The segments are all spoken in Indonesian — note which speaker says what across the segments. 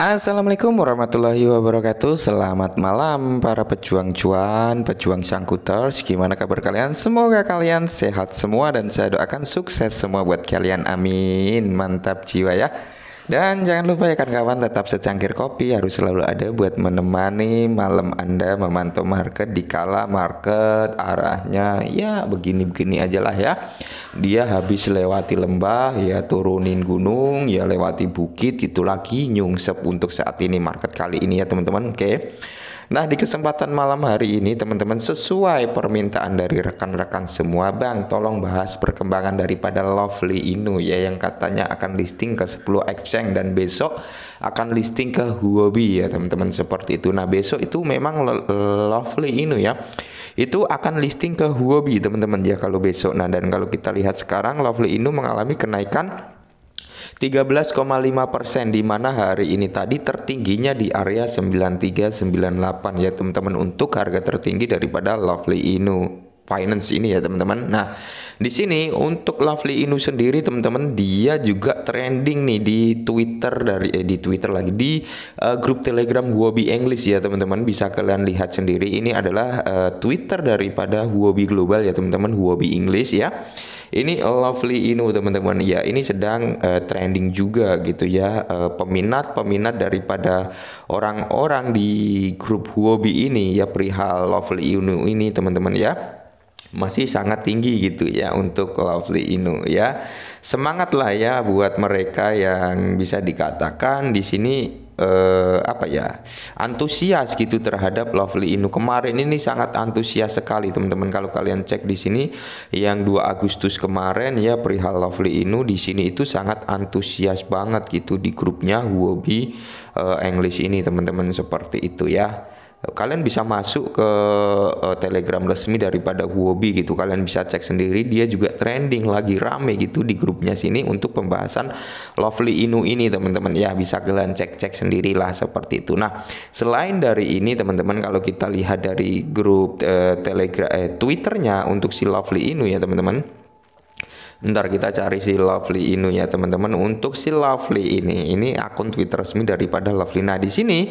Speaker 1: Assalamualaikum warahmatullahi wabarakatuh Selamat malam para pejuang cuan, pejuang sangkuters Gimana kabar kalian? Semoga kalian sehat semua dan saya doakan sukses semua buat kalian Amin Mantap jiwa ya dan jangan lupa ya kawan-kawan tetap secangkir kopi harus selalu ada buat menemani malam Anda memantau market di kala market arahnya ya begini-begini aja lah ya. Dia habis lewati lembah ya turunin gunung ya lewati bukit itu lagi nyungsep untuk saat ini market kali ini ya teman-teman. Oke. Okay. Nah, di kesempatan malam hari ini teman-teman sesuai permintaan dari rekan-rekan semua, Bang, tolong bahas perkembangan daripada Lovely Inu ya yang katanya akan listing ke 10 exchange dan besok akan listing ke Huobi ya, teman-teman seperti itu. Nah, besok itu memang Lovely Inu ya. Itu akan listing ke Huobi, teman-teman ya kalau besok. Nah, dan kalau kita lihat sekarang Lovely Inu mengalami kenaikan 13,5 persen di mana hari ini tadi tertingginya di area 9398 ya teman-teman untuk harga tertinggi daripada Lovely Inu finance ini ya teman-teman. Nah, di sini untuk Lovely Inu sendiri teman-teman dia juga trending nih di Twitter dari eh, di Twitter lagi di uh, grup Telegram Huobi English ya teman-teman bisa kalian lihat sendiri ini adalah uh, Twitter daripada Huobi Global ya teman-teman Huobi English ya. Ini Lovely Inu teman-teman. Ya, ini sedang uh, trending juga gitu ya. Eh, peminat-peminat uh, daripada orang-orang di grup Huobi ini ya perihal Lovely Inu ini teman-teman ya masih sangat tinggi gitu ya untuk Lovely Inu ya. Semangatlah ya buat mereka yang bisa dikatakan di sini eh, apa ya antusias gitu terhadap Lovely Inu kemarin ini sangat antusias sekali teman-teman kalau kalian cek di sini yang 2 Agustus kemarin ya perihal Lovely Inu di sini itu sangat antusias banget gitu di grupnya Huobi eh, English ini teman-teman seperti itu ya kalian bisa masuk ke uh, Telegram resmi daripada Huobi gitu. Kalian bisa cek sendiri dia juga trending lagi rame gitu di grupnya sini untuk pembahasan Lovely Inu ini teman-teman. Ya bisa kalian cek-cek sendirilah seperti itu. Nah, selain dari ini teman-teman kalau kita lihat dari grup uh, eh, Telegram eh Twitternya untuk si Lovely Inu ya teman-teman Ntar kita cari si Lovely Inu ya teman-teman. Untuk si Lovely ini, ini akun Twitter resmi daripada Lovely. Nah di sini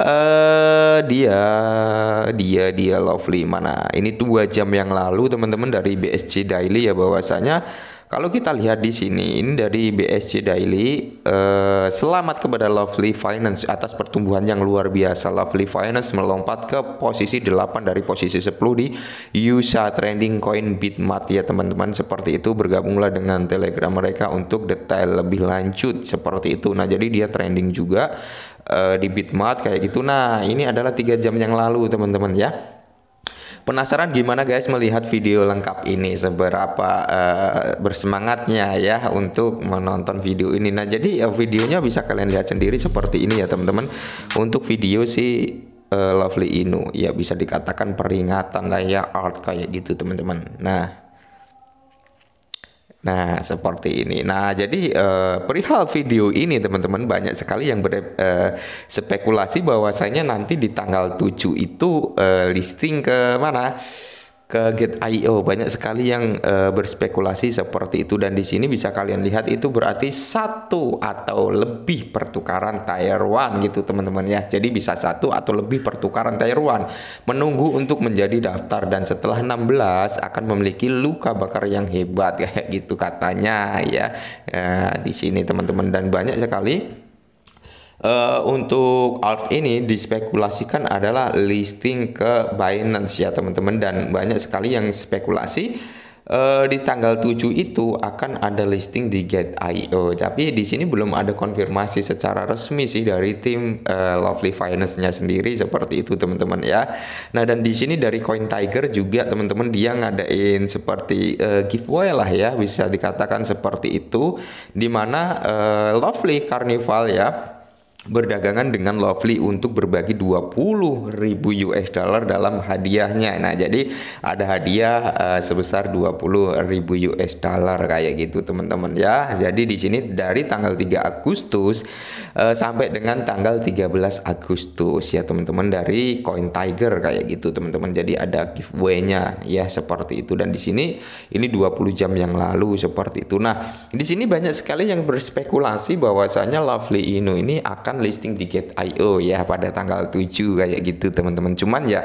Speaker 1: uh, dia, dia, dia Lovely mana? Ini dua jam yang lalu teman-teman dari BSC Daily ya bahwasanya kalau kita lihat di sini ini dari BSC Daily eh, selamat kepada Lovely Finance atas pertumbuhan yang luar biasa. Lovely Finance melompat ke posisi 8 dari posisi 10 di USA Trending Coin Bitmart ya teman-teman. Seperti itu bergabunglah dengan Telegram mereka untuk detail lebih lanjut seperti itu. Nah, jadi dia trending juga eh, di Bitmart kayak gitu. Nah, ini adalah tiga jam yang lalu teman-teman ya. Penasaran gimana guys melihat video lengkap ini seberapa uh, bersemangatnya ya untuk menonton video ini. Nah, jadi uh, videonya bisa kalian lihat sendiri seperti ini ya, teman-teman. Untuk video si uh, Lovely Inu ya bisa dikatakan peringatan lah ya art kayak gitu, teman-teman. Nah, Nah, seperti ini. Nah, jadi uh, perihal video ini teman-teman banyak sekali yang ber, uh, eh, spekulasi bahwasanya nanti di tanggal 7 itu uh, listing ke mana? ke get.io banyak sekali yang e, berspekulasi seperti itu dan di sini bisa kalian lihat itu berarti satu atau lebih pertukaran tier one gitu teman-teman ya jadi bisa satu atau lebih pertukaran tier one menunggu untuk menjadi daftar dan setelah 16 akan memiliki luka bakar yang hebat kayak gitu katanya ya e, di sini teman-teman dan banyak sekali Uh, untuk ALT ini dispekulasikan adalah listing ke Binance ya teman-teman dan banyak sekali yang spekulasi uh, di tanggal 7 itu akan ada listing di Gate.io tapi di sini belum ada konfirmasi secara resmi sih dari tim uh, Lovely Finance-nya sendiri seperti itu teman-teman ya. Nah, dan di sini dari Coin Tiger juga teman-teman dia ngadain seperti uh, giveaway lah ya bisa dikatakan seperti itu dimana uh, Lovely Carnival ya berdagangan dengan Lovely untuk berbagi 20 ribu US dollar dalam hadiahnya. Nah, jadi ada hadiah uh, sebesar 20 ribu US dollar kayak gitu, teman-teman ya. Jadi di sini dari tanggal 3 Agustus uh, sampai dengan tanggal 13 Agustus ya, teman-teman dari Coin Tiger kayak gitu, teman-teman. Jadi ada giveaway-nya ya seperti itu dan di sini ini 20 jam yang lalu seperti itu. Nah, di sini banyak sekali yang berspekulasi bahwasanya Lovely Inu ini akan perusahaan listing tiket IO ya pada tanggal 7 kayak gitu teman-teman. Cuman ya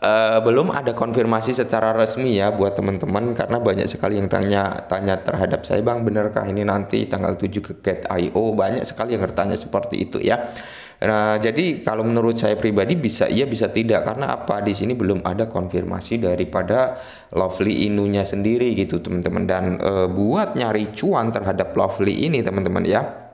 Speaker 1: Uh, belum ada konfirmasi secara resmi ya buat teman-teman karena banyak sekali yang tanya tanya terhadap saya bang benarkah ini nanti tanggal 7 ke Get IO banyak sekali yang bertanya seperti itu ya nah jadi kalau menurut saya pribadi bisa iya bisa tidak karena apa di sini belum ada konfirmasi daripada Lovely Inunya sendiri gitu teman-teman dan uh, buat nyari cuan terhadap Lovely ini teman-teman ya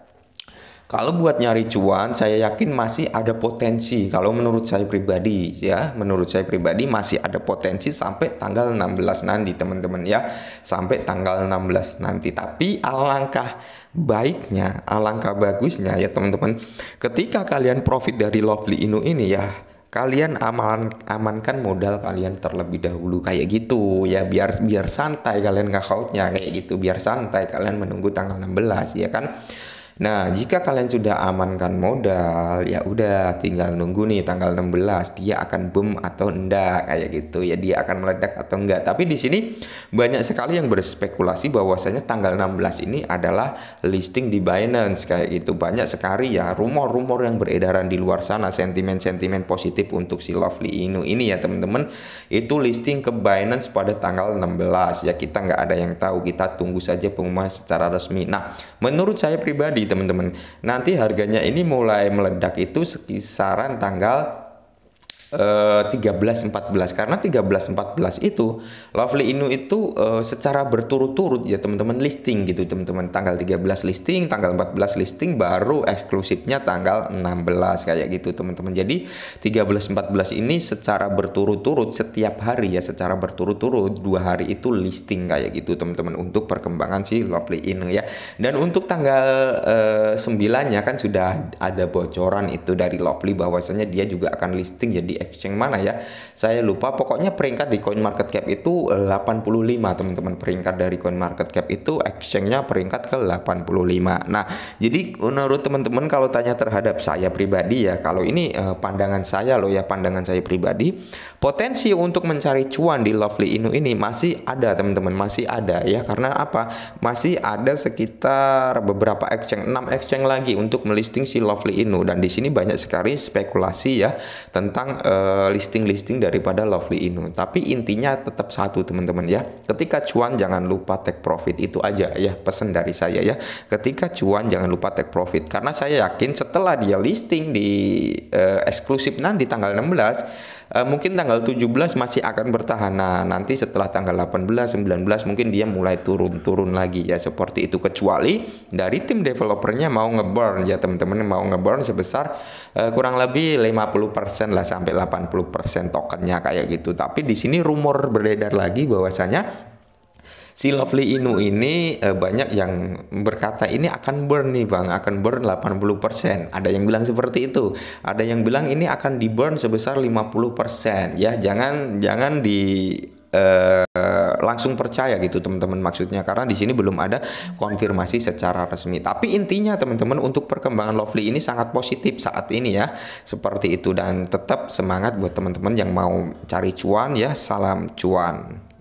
Speaker 1: kalau buat nyari cuan, saya yakin masih ada potensi. Kalau menurut saya pribadi, ya, menurut saya pribadi masih ada potensi sampai tanggal 16 nanti, teman-teman ya. Sampai tanggal 16 nanti. Tapi alangkah baiknya, alangkah bagusnya ya, teman-teman. Ketika kalian profit dari Lovely Inu ini ya, kalian aman amankan modal kalian terlebih dahulu kayak gitu ya biar biar santai kalian holdnya kayak gitu biar santai kalian menunggu tanggal 16 ya kan Nah, jika kalian sudah amankan modal, ya udah tinggal nunggu nih tanggal 16 dia akan boom atau enggak kayak gitu ya dia akan meledak atau enggak. Tapi di sini banyak sekali yang berspekulasi bahwasanya tanggal 16 ini adalah listing di Binance kayak gitu. Banyak sekali ya rumor-rumor yang beredaran di luar sana, sentimen-sentimen positif untuk si Lovely Inu ini ya teman-teman. Itu listing ke Binance pada tanggal 16 ya kita nggak ada yang tahu. Kita tunggu saja pengumuman secara resmi. Nah, menurut saya pribadi teman-teman. Nanti harganya ini mulai meledak itu sekisaran tanggal Eh, belas 13-14 karena 13-14 itu Lovely Inu itu uh, secara berturut-turut ya teman-teman listing gitu teman-teman tanggal 13 listing tanggal 14 listing baru eksklusifnya tanggal 16 kayak gitu teman-teman jadi 13-14 ini secara berturut-turut setiap hari ya secara berturut-turut dua hari itu listing kayak gitu teman-teman untuk perkembangan si Lovely Inu ya dan untuk tanggal uh, 9 nya kan sudah ada bocoran itu dari Lovely bahwasanya dia juga akan listing jadi exchange mana ya saya lupa pokoknya peringkat di coin market cap itu 85 teman-teman peringkat dari coin market cap itu exchange-nya peringkat ke 85 nah jadi menurut teman-teman kalau tanya terhadap saya pribadi ya kalau ini eh, pandangan saya loh ya pandangan saya pribadi potensi untuk mencari cuan di Lovely Inu ini masih ada teman-teman masih ada ya karena apa masih ada sekitar beberapa exchange 6 exchange lagi untuk melisting si Lovely Inu dan di sini banyak sekali spekulasi ya tentang Eh, listing-listing uh, daripada Lovely Inu. Tapi intinya tetap satu teman-teman ya. Ketika cuan jangan lupa take profit itu aja ya pesan dari saya ya. Ketika cuan jangan lupa take profit karena saya yakin setelah dia listing di uh, eksklusif nanti tanggal 16 e, mungkin tanggal 17 masih akan bertahan. Nah, nanti setelah tanggal 18, 19 mungkin dia mulai turun-turun lagi ya seperti itu kecuali dari tim developernya mau ngeburn ya teman-teman mau ngeburn sebesar e, kurang lebih 50% lah sampai 80% tokennya kayak gitu. Tapi di sini rumor beredar lagi bahwasanya si Lovely Inu ini uh, banyak yang berkata ini akan burn nih Bang, akan burn 80%. Ada yang bilang seperti itu. Ada yang bilang ini akan di burn sebesar 50%. Ya, jangan jangan di Uh, langsung percaya gitu teman-teman maksudnya karena di sini belum ada konfirmasi secara resmi. Tapi intinya teman-teman untuk perkembangan Lovely ini sangat positif saat ini ya. Seperti itu dan tetap semangat buat teman-teman yang mau cari cuan ya. Salam cuan.